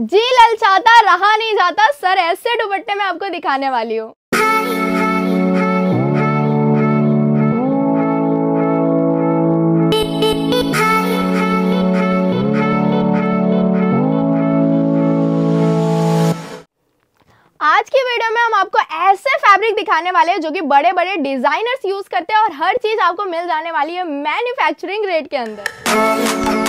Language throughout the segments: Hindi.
जी ललचाता रहा नहीं जाता सर ऐसे दुपट्टे में आपको दिखाने वाली हूँ आज की वीडियो में हम आपको ऐसे फैब्रिक दिखाने वाले हैं जो कि बड़े बड़े डिजाइनर्स यूज करते हैं और हर चीज आपको मिल जाने वाली है मैन्युफैक्चरिंग रेट के अंदर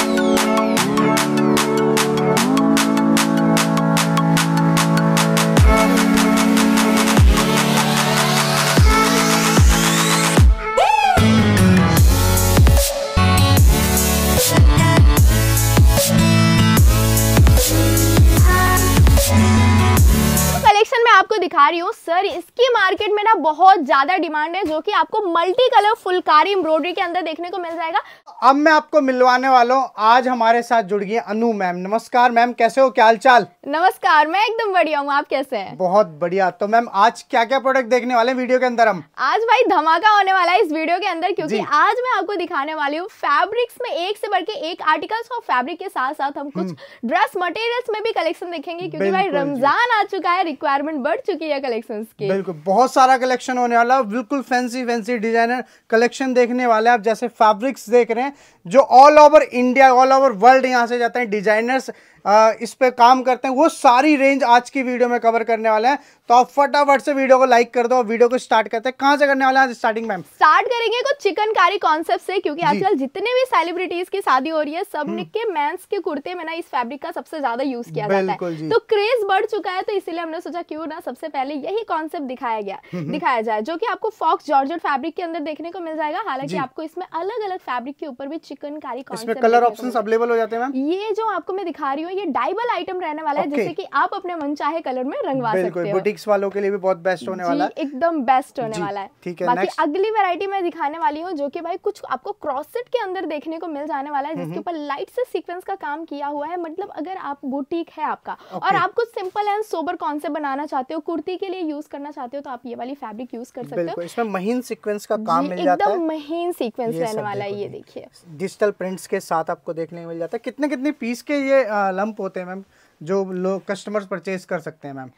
कलेक्शन में आपको दिखा रही हूँ सर इसकी मार्केट में ना बहुत ज्यादा डिमांड है जो कि आपको मल्टी कलर फुलकारी एम्ब्रॉयडरी के अंदर देखने को मिल जाएगा अब मैं आपको मिलवाने वाला हूँ आज हमारे साथ जुड़ गई अनु मैम नमस्कार मैम कैसे हो क्या हाल चाल नमस्कार मैं एकदम बढ़िया हूँ आप कैसे है बहुत बढ़िया तो मैम आज क्या क्या प्रोडक्ट देखने वाले वीडियो के अंदर हम आज भाई धमाका होने वाला है इस वीडियो के अंदर क्योंकि आज मैं आपको दिखाने वाली हूँ फैब्रिक्स में एक से बढ़ के एक आर्टिकल्स और फैब्रिक के साथ साथ हम कुछ ड्रेस हम्म। मटेरियल्स में भी कलेक्शन देखेंगे क्योंकि भाई रमजान आ चुका है रिक्वायर रिक्वायरमेंट बढ़ चुकी है कलेक्शन की बिल्कुल बहुत सारा कलेक्शन होने वाला है बिल्कुल फैंसी फैंसी डिजाइनर कलेक्शन देखने वाले आप जैसे फैब्रिक्स देख रहे हैं जो all over India all over world यहाँ से जाते हैं डिजाइनर्स इस पर काम करते हैं वो सारी रेंज आज की वीडियो में कवर करने वाले हैं तो आप फटाफट से वीडियो को लाइक कर दो वीडियो को स्टार्ट करते हैं कहाँ से करने वाले हैं स्टार्टिंग मैम स्टार्ट करेंगे कुछ चिकनकारी कॉन्सेप्ट से क्योंकि आजकल जितने भी सेलिब्रिटीज की शादी हो रही है सब हम्म। के मेंस के कुर्ते में ना इस फैब्रिक का सबसे ज्यादा यूज किया जाता है तो क्रेज बढ़ चुका है तो इसीलिए हमने सोचा क्यों ना सबसे पहले यही कॉन्सेप्ट दिखाया गया हम्म, हम्म। दिखाया जाए जो की आपको फॉक्स जॉर्ज फैब्रिक के अंदर देखने को मिल जाएगा हालांकि आपको इसमें अलग अलग फैब्रिक के ऊपर भी चिकनकारी कलर ऑप्शन अवेलेबल हो जाते हैं ये जो आपको मैं दिखा रही हूँ में ये डाइबल आइटम रहने वाला है okay. जैसे कि आप अपने मन चाहे कलर में रंगवा सकते हो बुटीक्स वालों के लिए भी बहुत बेस्ट होने वाला है एकदम बेस्ट होने वाला है ठीक है बाकी अगली वेरायटी मैं दिखाने वाली हूँ जो की भाई कुछ आपको क्रॉसेट के अंदर देखने को मिल जाने वाला है जिसके ऊपर लाइट से सिक्वेंस का काम किया हुआ है मतलब अगर आप बुटीक है आपका और आप कुछ सिंपल एंड सोबर कौन से बनाना चाहते हो कुर्ती के लिए यूज करना चाहते हो तो आप ये वाली फैब्रिक यूज कर सकते हो इसमें महीन सीक्वेंस का काम मिल जाता है महीन सीक्वेंस रहने वाला है ये देखिए डिजिटल प्रिंट्स के साथ आपको देखने को मिल जाता है कितने कितने पीस के ये लंप होते हैं मैम जो लोग कस्टमर्स परचेज कर सकते हैं मैम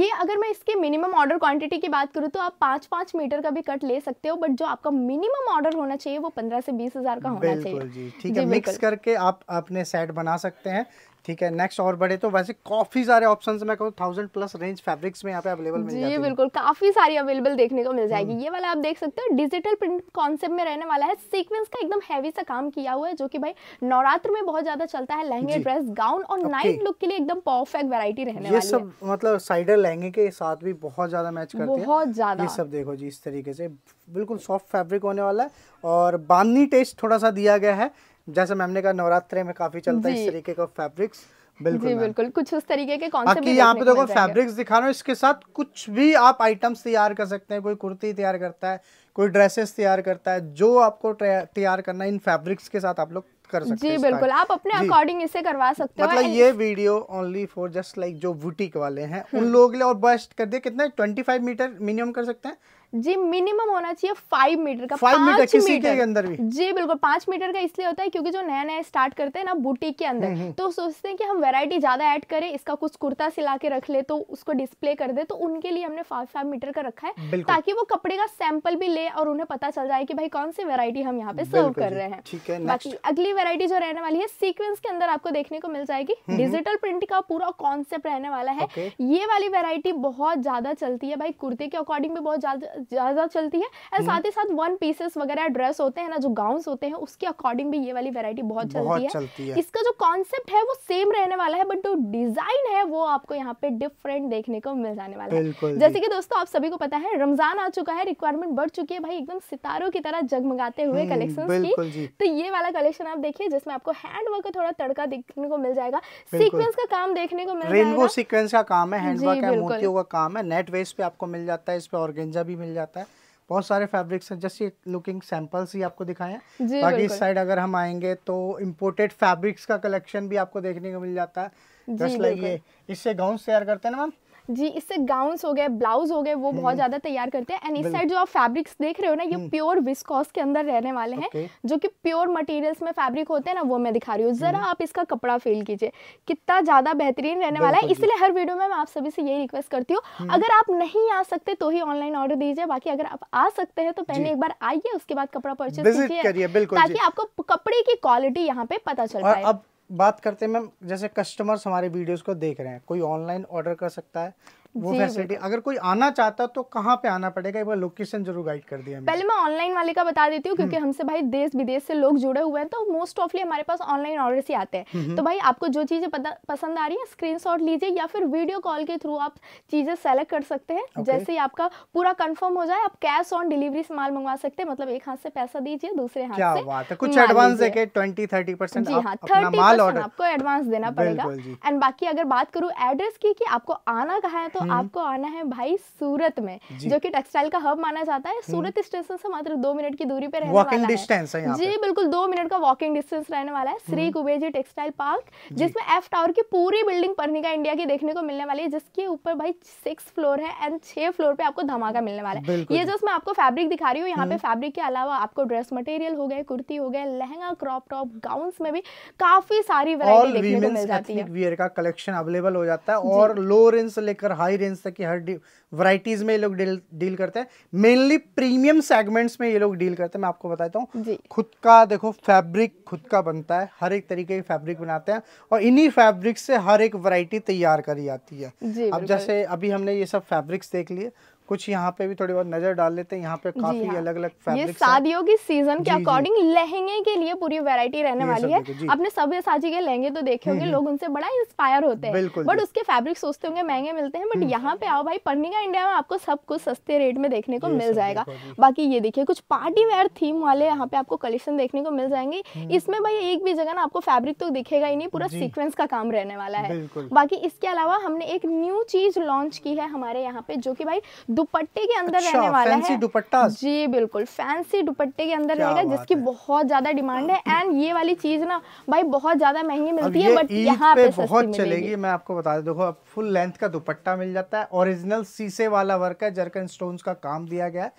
ये अगर मैं इसके मिनिमम ऑर्डर क्वांटिटी की बात करूँ तो आप पाँच पाँच मीटर का भी कट ले सकते हो बट जो आपका मिनिमम ऑर्डर होना चाहिए वो पंद्रह से बीस हजार का होना चाहिए जी ठीक है मिक्स करके आप अपने सेट बना सकते हैं ठीक है नेक्स्ट और बढ़े तो वैसे काफी सारे ऑप्शन मैं कहूँ थाउजेंड प्लस रेंज फैब्रिक्स में यहाँ पे अवेलेबल मिल जी बिल्कुल काफी सारी अवेलेबल देखने को मिल जाएगी हम्म। ये वाला आप देख सकते हो डिजिटल प्रिंट कॉन्सेप्ट में रहने वाला है सीक्वेंस का एकदम हैवी सा काम किया हुआ है जो कि भाई नवरात्र में बहुत ज्यादा चलता है लहंगे ड्रेस गाउन और नाइट लुक के लिए एकदम परफेक्ट वेरायटी रहने ये सब मतलब साइडर लहंगे के साथ भी बहुत ज्यादा मैच करते हैं बहुत ज्यादा ये सब देखो जी इस तरीके से बिल्कुल सॉफ्ट फैब्रिक होने वाला है और बांधनी टेस्ट थोड़ा सा दिया गया है जैसे मैम ने कहा नवरात्रे में काफी चलता है इस तरीके का फैब्रिक्स बिल्कुल जी बिल्कुल कुछ उस तरीके के कॉन्सेप्ट यहाँ पे देखो फैब्रिक्स दिखा रहा हूँ इसके साथ कुछ भी आप आइटम्स तैयार कर सकते हैं कोई कुर्ती तैयार करता है कोई ड्रेसेस तैयार करता है जो आपको तैयार करना है इन फैब्रिक्स के साथ आप लोग कर सकते जी बिल्कुल आप अपने अकॉर्डिंग इसे करवा सकते मतलब हो मतलब ये video only for just like जो बुटीक वाले हैं उन हम्म। लोगों के लिए और बेस्ट कर दिया कितना फाइव मीटर मिनिमम कर सकते हैं जी मिनिमम होना चाहिए फाइव मीटर का फाइव मीटर किसी के अंदर भी जी बिल्कुल पांच मीटर का इसलिए होता है क्योंकि जो नया नया स्टार्ट करते हैं ना बुटीक के अंदर हम्म, हम्म। तो सोचते हैं कि हम वेरायटी ज्यादा ऐड करें इसका कुछ कुर्ता सिला के रख ले तो उसको डिस्प्ले कर दे तो उनके लिए हमने फाइव फाइव मीटर का रखा है ताकि वो कपड़े का सैंपल भी ले और उन्हें पता चल जाए की भाई कौन सी वेरायटी हम यहाँ पे सर्व कर रहे हैं ठीक है बाकी अगली वेरायटी जो रहने वाली है सीक्वेंस के अंदर आपको देखने को मिल जाएगी डिजिटल हम्म, प्रिंट का पूरा कॉन्सेप्ट रहने वाला है ये वाली वेरायटी बहुत ज्यादा चलती है भाई कुर्ते के अकॉर्डिंग भी बहुत ज्यादा ज़्यादा चलती है एंड हम्म। साथ ही साथ वन पीसेस वगैरह ड्रेस होते हैं ना जो गाउन होते हैं उसके अकॉर्डिंग भी ये वाली वेरायटी बहुत, चलती, है। चलती है इसका जो कॉन्सेप्ट है वो सेम रहने वाला है बट जो डिजाइन है वो आपको यहाँ पे डिफरेंट देखने को मिल जाने वाला है जैसे कि दोस्तों आप सभी को पता है रमजान आ चुका है रिक्वायरमेंट बढ़ चुकी है भाई एकदम सितारों की तरह जगमगाते हुए कलेक्शन हम्म, की तो ये वाला कलेक्शन आप देखिए जिसमें आपको हैंड वर्क का थोड़ा तड़का देखने को मिल जाएगा सीक्वेंस का काम देखने को मिल जाएगा रेनबो सीक्वेंस का काम है हैंड वर्क का काम है नेट वेस्ट पे आपको मिल जाता है इस पे ऑर्गेंजा भी मिल मिल जाता है बहुत सारे फैब्रिक्स हैं जस्ट ये लुकिंग सैंपल्स ही आपको दिखाए हैं बाकी इस साइड अगर हम आएंगे तो इम्पोर्टेड फैब्रिक्स का कलेक्शन भी आपको देखने को मिल जाता है जस्ट लाइक ये इससे गाउन तैयार करते हैं ना मैम जी इससे गाउन्स हो गए ब्लाउज हो गए वो बहुत हम्म, हम्म। ज्यादा तैयार करते हैं एंड इस साइड जो आप फैब्रिक्स देख रहे हो ना ये प्योर हम्म। विस्कॉस के अंदर रहने वाले हैं जो कि प्योर मटेरियल्स में फैब्रिक होते हैं ना वो मैं दिखा रही हूँ जरा आप इसका कपड़ा फील कीजिए कितना ज्यादा बेहतरीन रहने वाला है इसलिए हर वीडियो में मैं आप सभी से यही रिक्वेस्ट करती हूँ अगर आप नहीं आ सकते तो ही ऑनलाइन ऑर्डर दीजिए बाकी अगर आप आ सकते हैं तो पहले एक बार आइए उसके बाद कपड़ा परचेज कीजिए ताकि आपको कपड़े की क्वालिटी यहाँ पे पता चल पाए बात करते हैं मैम जैसे कस्टमर्स हमारे वीडियोस को देख रहे हैं कोई ऑनलाइन ऑर्डर कर सकता है वो फैसिलिटी अगर कोई आना चाहता तो कहाँ पे आना पड़ेगा एक बार लोकेशन जरूर गाइड कर दिया पहले मैं ऑनलाइन वाले का बता देती हूँ क्योंकि हम्म। हमसे भाई देश विदेश से लोग जुड़े हुए हैं तो मोस्ट ऑफली हमारे पास ऑनलाइन ऑर्डर ही आते हैं तो भाई आपको जो चीजें पसंद आ रही है स्क्रीन लीजिए या फिर वीडियो कॉल के थ्रू आप चीजें सेलेक्ट कर सकते हैं जैसे ही आपका पूरा कंफर्म हो जाए आप कैश ऑन डिलीवरी से माल मंगवा सकते हैं मतलब एक हाथ से पैसा दीजिए दूसरे हाथ क्या से बात है कुछ एडवांस देके ट्वेंटी थर्टी परसेंट जी हाँ थर्टी आपको एडवांस देना पड़ेगा एंड बाकी अगर बात करूँ एड्रेस की आपको आना कहा है तो तो हम्म। आपको आना है भाई सूरत में जो कि टेक्सटाइल का हब माना जाता है हम्म। सूरत स्टेशन से मात्र दो मिनट की दूरी पर रहने वाला डिस्टेंस है जी बिल्कुल दो मिनट का वॉकिंग डिस्टेंस रहने वाला है हम्म। श्री कुबेर जी टेक्सटाइल पार्क जिसमें एफ टावर की पूरी बिल्डिंग पर्निका इंडिया की देखने को मिलने वाली है जिसके ऊपर भाई सिक्स फ्लोर है एंड छह फ्लोर पे आपको धमाका मिलने वाला है ये जो मैं आपको फैब्रिक दिखा रही हूँ यहाँ पे फैब्रिक के अलावा आपको ड्रेस मटेरियल हो गए कुर्ती हो गए लहंगा क्रॉप टॉप गाउन में भी काफी सारी वैरायटी देखने को मिल जाती है कलेक्शन अवेलेबल हो जाता है और लो रेंज से लेकर हाई हाई रेंज तक की हर वराइटीज़ में ये लोग डील डील करते हैं मेनली प्रीमियम सेगमेंट्स में ये लोग डील करते हैं मैं आपको बताता हूँ खुद का देखो फैब्रिक खुद का बनता है हर एक तरीके की फैब्रिक बनाते हैं और इन्हीं फैब्रिक से हर एक वराइटी तैयार करी जाती है अब जैसे अभी हमने ये सब फैब्रिक्स देख लिए कुछ यहाँ पे भी थोड़ी बहुत नजर डाल लेते हैं यहाँ पे काफी हाँ। अलग अलग ये शादियों की सीजन के अकॉर्डिंग लहंगे के लिए पूरी वैरायटी रहने वाली है अपने सभ्य साझी के लहंगे तो देखे हम्म, होंगे हम्म। लोग उनसे बड़ा इंस्पायर होते हैं बट उसके फैब्रिक सोचते होंगे महंगे मिलते हैं बट हम्म। यहाँ पे आओ भाई का इंडिया में आपको सब कुछ सस्ते रेट में देखने को मिल जाएगा बाकी ये देखिए कुछ पार्टी वेयर थीम वाले यहाँ पे आपको कलेक्शन देखने को मिल जाएंगे इसमें भाई एक भी जगह ना आपको फैब्रिक तो दिखेगा ही नहीं पूरा सीक्वेंस का काम रहने वाला है बाकी इसके अलावा हमने एक न्यू चीज लॉन्च की है हमारे यहाँ पे जो की भाई दुपट्टे के अंदर अच्छा, रहने वाला है दुपट्टा जी बिल्कुल फैंसी दुपट्टे के अंदर रहेगा जिसकी बहुत ज्यादा डिमांड है एंड हाँ। ये वाली चीज ना भाई बहुत ज्यादा महंगी मिलती है बट यहाँ पे बहुत चलेगी मैं आपको बता दूँ देखो अब फुल लेंथ का दुपट्टा मिल जाता है ओरिजिनल सीसे वाला वर्क है जर्कन स्टोन का काम दिया गया है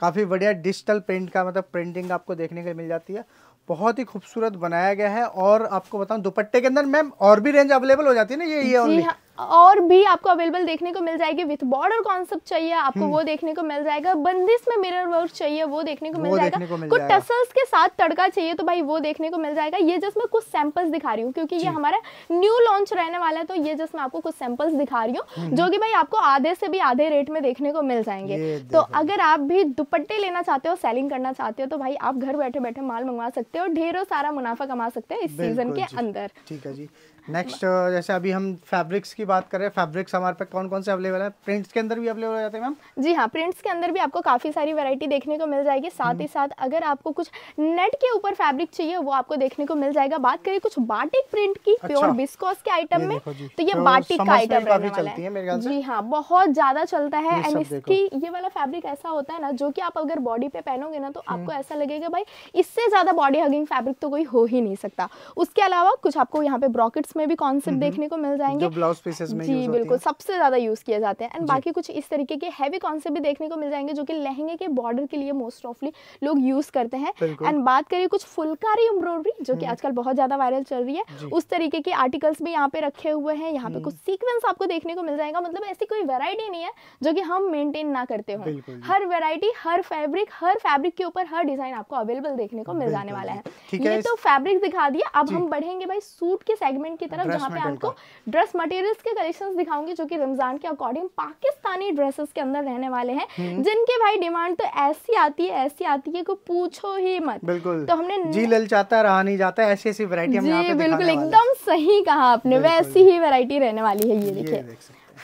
काफ़ी बढ़िया डिजिटल प्रिंट का मतलब प्रिंटिंग आपको देखने के लिए मिल जाती है बहुत ही खूबसूरत बनाया गया है और आपको बताऊं दुपट्टे के अंदर मैम और भी रेंज अवेलेबल हो जाती है ना ये ये जी हाँ और भी आपको अवेलेबल देखने को मिल जाएगी विथ बॉर्डर कॉन्सेप्ट चाहिए आपको हम्म। वो देखने को मिल जाएगा बंदिस में मिरर वर्क चाहिए वो देखने को मिल जाएगा कुछ टसल्स के साथ तड़का चाहिए तो भाई वो देखने को मिल जाएगा ये जस्ट मैं कुछ सैंपल्स दिखा रही हूँ क्योंकि ये हमारा न्यू लॉन्च रहने वाला है तो ये जस्ट मैं आपको कुछ सैंपल्स दिखा रही हूँ हम्म। जो की भाई आपको आधे से भी आधे रेट में देखने को मिल जाएंगे तो अगर आप भी दुपट्टे लेना चाहते हो सेलिंग करना चाहते हो तो भाई आप घर बैठे बैठे माल मंगवा सकते हो ढेरों सारा मुनाफा कमा सकते हैं इस सीजन के अंदर ठीक है जी नेक्स्ट uh, जैसे अभी हम फैब्रिक्स की बात कर रहे हैं फैब्रिक्स हमारे पे कौन कौन से अवेलेबल है प्रिंट्स के अंदर भी अवेलेबल हो जाते हैं मैम जी हाँ प्रिंट्स के अंदर भी आपको काफ़ी सारी वैरायटी देखने को मिल जाएगी साथ ही हम्म। साथ अगर आपको कुछ नेट के ऊपर फैब्रिक चाहिए वो आपको देखने को मिल जाएगा बात करें कुछ बाटिक प्रिंट की अच्छा, प्योर बिस्कॉस के आइटम में तो ये बाटिक तो का आइटम रहने है जी हाँ बहुत ज़्यादा चलता है एंड इसकी ये वाला फैब्रिक ऐसा होता है ना जो कि आप अगर बॉडी पे पहनोगे ना तो हम्म। आपको ऐसा लगेगा भाई इससे ज़्यादा बॉडी हगिंग फैब्रिक तो कोई हो ही नहीं सकता उसके अलावा कुछ आपको यहाँ पे ब्रॉकेट्स में भी कॉन्सेप्ट देखने को मिल जाएंगे ब्लाउज पीसेस में जी बिल्कुल सबसे ज्यादा यूज किए जाते हैं एंड बाकी कुछ इस तरीके के हैवी कॉन्सेप्ट भी देखने को मिल जाएंगे जो कि लहंगे के बॉर्डर के लिए मोस्ट ऑफली लोग यूज करते हैं एंड बात करिए कुछ फुलकारी एम्ब्रॉयडरी जो की हम्म। आजकल बहुत ज्यादा वायरल चल रही है उस तरीके के आर्टिकल्स भी यहाँ पे रखे हुए हैं यहाँ पे हम्म। कुछ सीक्वेंस आपको देखने को मिल जाएगा मतलब ऐसी कोई वेरायटी नहीं है जो की हम मेंटेन ना करते हो हर वेरायटी हर फेब्रिक हर फेब्रिक के ऊपर हर डिजाइन आपको अवेलेबल देखने को मिल जाने वाला है ये तो फैब्रिक दिखा दिया अब हम बढ़ेंगे भाई सूट के सेगमेंट की तरफ जहाँ पे आपको ड्रेस मटेरियल्स के कलेक्शन दिखाऊंगी जो कि रमजान के अकॉर्डिंग पाकिस्तानी ड्रेसेस के अंदर रहने वाले हैं हम्म। जिनके भाई डिमांड तो ऐसी आती है ऐसी आती है को पूछो ही मत बिल्कुल तो हमने जी ललचाता रहा नहीं जाता ऐसी ऐसी वैरायटी जी बिल्कुल एकदम सही कहा आपने वैसी ही वैरायटी रहने वाली है ये देखिए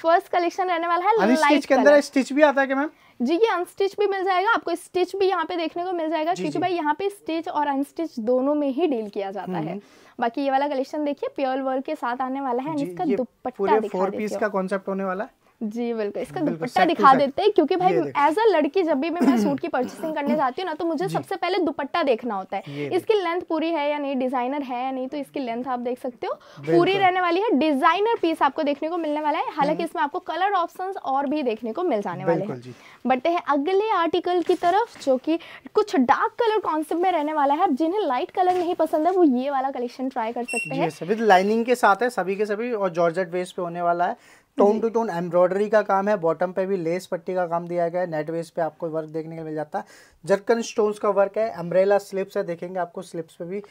फर्स्ट कलेक्शन रहने वाला है लाइट के अंदर स्टिच भी आता है क्या मैम जी ये अनस्टिच भी मिल जाएगा आपको स्टिच भी यहाँ पे देखने को मिल जाएगा क्योंकि भाई यहाँ पे स्टिच और अनस्टिच दोनों में ही डील किया जाता हम्म, है हम्म। बाकी ये वाला कलेक्शन देखिए प्योर वर्क के साथ आने वाला है इसका दुपट्टा फोर पीस का कॉन्सेप्ट होने वाला है जी बिल्कुल इसका दुपट्टा दिखा देते हैं क्योंकि भाई एज अ लड़की जब भी मैं सूट की परचेसिंग करने जाती हूँ ना तो मुझे सबसे पहले दुपट्टा देखना होता है इसकी लेंथ पूरी है या नहीं डिजाइनर है या नहीं तो इसकी लेंथ आप देख सकते हो पूरी रहने वाली है डिजाइनर पीस आपको देखने को मिलने वाला है हालांकि हम्म। इसमें आपको कलर ऑप्शन और भी देखने को मिल जाने वाले हैं बढ़ते हैं अगले आर्टिकल की तरफ जो की कुछ डार्क कलर कॉन्सेप्ट में रहने वाला है जिन्हें लाइट कलर नहीं पसंद है वो ये वाला कलेक्शन ट्राई कर सकते हैं लाइनिंग के साथ है सभी के सभी और जॉर्ज पे होने वाला है टोन टू टोन एम्ब्रॉयडरी का काम है बॉटम पे भी लेस पट्टी का काम दिया गया है नेट पे आपको वर्क देखने को मिल जाता है जर्कन स्टोन्स का वर्क है अम्ब्रेला स्लिप्स है देखेंगे आपको स्लिप्स पे भी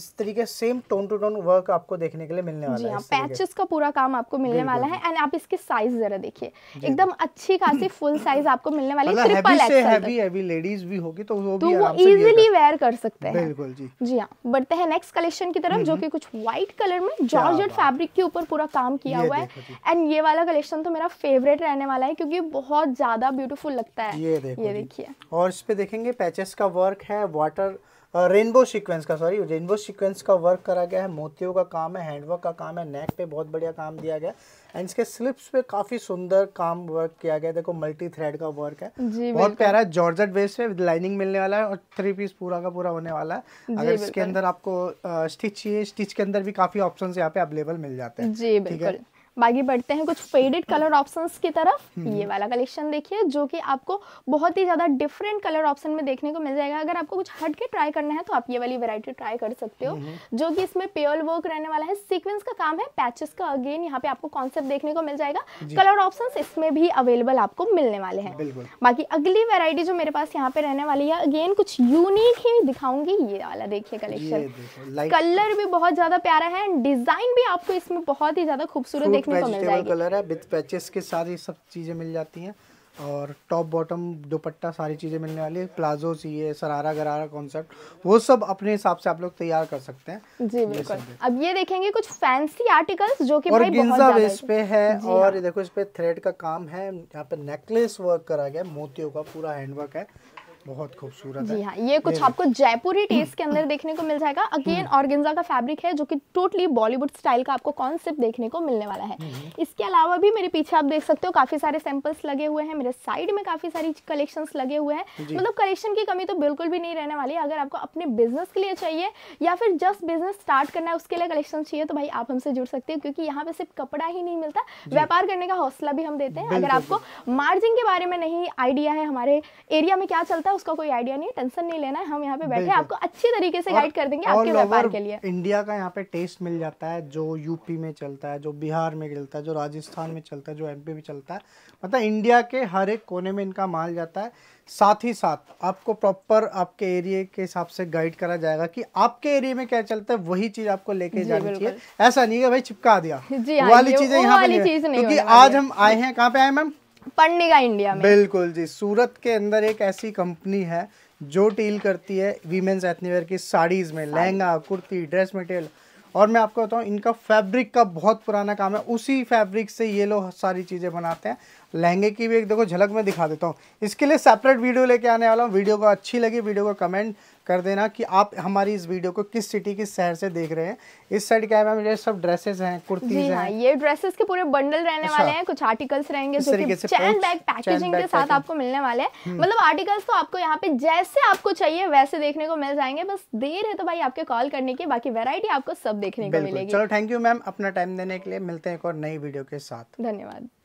इस तरीके same tone to tone work आपको देखने के लिए मिलने वाला जी है हाँ, पैचेस का पूरा काम आपको मिलने वाला है एंड आप इसके साइज जरा देखिए एकदम अच्छी खासी फुल साइज आपको मिलने वाली है triple XL heavy heavy ladies भी होगी तो वो तो भी वो इजीली वेयर कर सकते हैं बिल्कुल जी जी हां बढ़ते हैं नेक्स्ट कलेक्शन की तरफ हम्म, जो हम्म। कि कुछ व्हाइट कलर में जॉर्जेट फैब्रिक के ऊपर पूरा काम किया हुआ है एंड ये वाला कलेक्शन तो मेरा फेवरेट रहने वाला है क्योंकि बहुत ज्यादा ब्यूटीफुल लगता है ये देखिए और इस पे देखेंगे पैचेस का वर्क है वाटर रेनबो सीक्वेंस का सॉरी रेनबो सीक्वेंस का वर्क करा गया है मोतियों का काम है हैंडवर्क का काम है नेक पे बहुत बढ़िया काम दिया गया एंड इसके स्लिप्स पे काफी सुंदर काम वर्क किया गया देखो मल्टी थ्रेड का वर्क है बहुत प्यारा है जॉर्जेट बेस पे लाइनिंग मिलने वाला है और थ्री पीस पूरा का पूरा होने वाला है अगर इसके अंदर आपको स्टिच चाहिए स्टिच के अंदर भी काफी ऑप्शन यहाँ पे अवेलेबल मिल जाते हैं जी है बाकी बढ़ते हैं कुछ फेडेड कलर ऑप्शंस की तरफ हम्म। ये वाला कलेक्शन देखिए जो कि आपको बहुत ही ज़्यादा डिफरेंट कलर ऑप्शन में देखने को मिल जाएगा अगर आपको कुछ हटके ट्राई करना है तो आप ये वाली वेरायटी ट्राई कर सकते हो हम्म। जो कि इसमें प्योर वर्क रहने वाला है सीक्वेंस का काम है पैचेस का अगेन यहाँ पे आपको कॉन्सेप्ट देखने को मिल जाएगा कलर ऑप्शन इसमें भी अवेलेबल आपको मिलने वाले हैं बाकी अगली वेरायटी जो मेरे पास यहाँ पे रहने वाली है अगेन कुछ यूनिक ही दिखाऊंगी ये वाला देखिए कलेक्शन कलर भी बहुत ज़्यादा प्यारा है एंड डिज़ाइन भी आपको इसमें बहुत ही ज़्यादा खूबसूरत देखने कलर है विद पैचेस के साथ ये सब चीज़ें मिल जाती हैं और टॉप बॉटम दुपट्टा सारी चीज़ें मिलने वाली है प्लाजो चाहिए सरारा गरारा कॉन्सेप्ट वो सब अपने हिसाब से आप लोग तैयार कर सकते हैं जी बिल्कुल अब ये देखेंगे कुछ फैंसी आर्टिकल्स जो कि और गिंजा वेस्ट पे है और हाँ। देखो इस पे थ्रेड का काम है यहाँ पे नेकलेस वर्क करा गया मोतियों का पूरा हैंडवर्क है बहुत खूबसूरत जी हाँ ये कुछ आपको आपको ही टेस्ट के अंदर देखने को मिल जाएगा अगेन ऑर्गेन्जा हम्म। का फैब्रिक है जो कि टोटली बॉलीवुड स्टाइल का आपको कॉन्सेप्ट देखने को मिलने वाला है हम्म। इसके अलावा भी मेरे पीछे आप देख सकते हो काफी सारे सैंपल्स लगे हुए हैं मेरे साइड में काफी सारी कलेक्शन लगे हुए हैं मतलब कलेक्शन की कमी तो बिल्कुल भी नहीं रहने वाली अगर आपको अपने बिजनेस के लिए चाहिए या फिर जस्ट बिजनेस स्टार्ट करना है उसके लिए कलेक्शन चाहिए तो भाई आप हमसे जुड़ सकते हो क्योंकि यहाँ पे सिर्फ कपड़ा ही नहीं मिलता व्यापार करने का हौसला भी हम देते हैं अगर आपको मार्जिन के बारे में नहीं आइडिया है हमारे एरिया में क्या चलता है उसका कोई आइडिया नहीं है टेंशन नहीं लेना है हम यहाँ पे बैठे आपको अच्छे तरीके से गाइड कर देंगे आपके व्यापार के लिए इंडिया का यहाँ पे टेस्ट मिल जाता है जो यूपी में चलता है जो बिहार में चलता है जो राजस्थान में चलता है जो एमपी में चलता है मतलब इंडिया के हर एक कोने में इनका माल जाता है साथ ही साथ आपको प्रॉपर आपके एरिए के हिसाब से गाइड करा जाएगा कि आपके एरिया में क्या चलता है वही चीज आपको लेके जानी चाहिए ऐसा नहीं है भाई चिपका दिया हाँ, वाली चीजें यहाँ पे क्योंकि आज हम आए हैं कहाँ पे आए मैम पढ़ने का इंडिया में बिल्कुल जी सूरत के अंदर एक ऐसी कंपनी है जो डील करती है वीमेंस एथनीवेयर की साड़ीज़ में लहंगा कुर्ती ड्रेस मटेरियल और मैं आपको बताऊँ इनका फैब्रिक का बहुत पुराना काम है उसी फैब्रिक से ये लोग सारी चीज़ें बनाते हैं लहंगे की भी एक देखो झलक में दिखा देता हूँ इसके लिए सेपरेट वीडियो लेके आने वाला हूँ वीडियो को अच्छी लगी वीडियो को कमेंट कर देना कि आप हमारी इस वीडियो को किस सिटी किस शहर से देख रहे हैं इस साइड क्या है मेरे सब ड्रेसेस हैं कुर्ती हाँ, हैं हाँ, ये ड्रेसेस के पूरे बंडल रहने अच्छा, वाले हैं कुछ आर्टिकल्स रहेंगे जो कि चैन बैग पैकेजिंग के साथ आपको मिलने वाले हैं हम्म। मतलब आर्टिकल्स तो आपको यहाँ पे जैसे आपको चाहिए वैसे देखने को मिल जाएंगे बस देर है तो भाई आपके कॉल करने की बाकी वेरायटी आपको सब देखने को मिलेगी चलो थैंक यू मैम अपना टाइम देने के लिए मिलते हैं एक और नई वीडियो के साथ धन्यवाद